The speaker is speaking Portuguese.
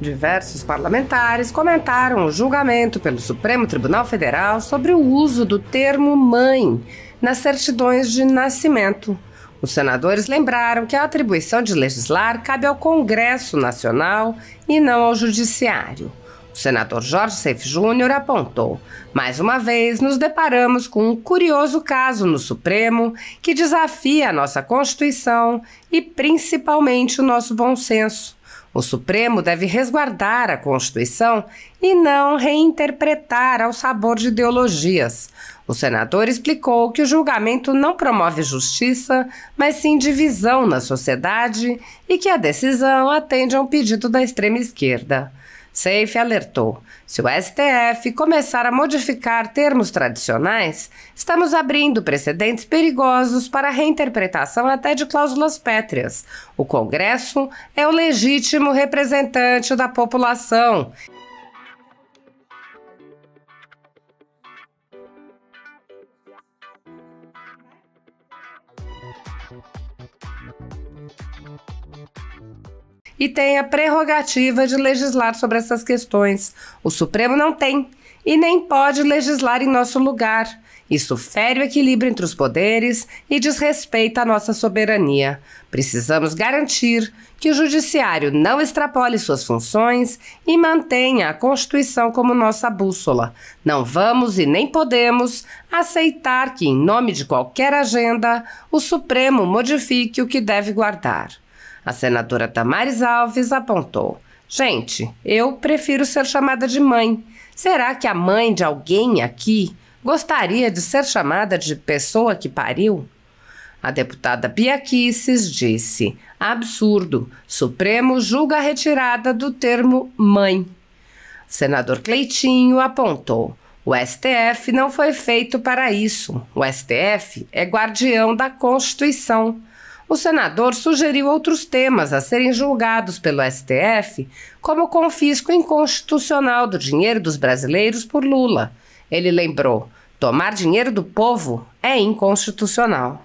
Diversos parlamentares comentaram o julgamento pelo Supremo Tribunal Federal sobre o uso do termo mãe nas certidões de nascimento. Os senadores lembraram que a atribuição de legislar cabe ao Congresso Nacional e não ao Judiciário. O senador Jorge Seif Júnior apontou: mais uma vez nos deparamos com um curioso caso no Supremo que desafia a nossa Constituição e principalmente o nosso bom senso. O Supremo deve resguardar a Constituição e não reinterpretar ao sabor de ideologias. O senador explicou que o julgamento não promove justiça, mas sim divisão na sociedade e que a decisão atende a um pedido da extrema esquerda. Safe alertou: se o STF começar a modificar termos tradicionais, estamos abrindo precedentes perigosos para reinterpretação até de cláusulas pétreas. O Congresso é o legítimo representante da população e tem a prerrogativa de legislar sobre essas questões. O Supremo não tem e nem pode legislar em nosso lugar. Isso fere o equilíbrio entre os poderes e desrespeita a nossa soberania. Precisamos garantir que o Judiciário não extrapole suas funções e mantenha a Constituição como nossa bússola. Não vamos e nem podemos aceitar que, em nome de qualquer agenda, o Supremo modifique o que deve guardar. A senadora Tamares Alves apontou: Gente, eu prefiro ser chamada de mãe. Será que a mãe de alguém aqui gostaria de ser chamada de pessoa que pariu? A deputada Pia Kisses disse: absurdo, Supremo julga a retirada do termo mãe. Senador Cleitinho apontou: o STF não foi feito para isso. O STF é guardião da Constituição o senador sugeriu outros temas a serem julgados pelo STF, como o confisco inconstitucional do dinheiro dos brasileiros por Lula. Ele lembrou: tomar dinheiro do povo é inconstitucional.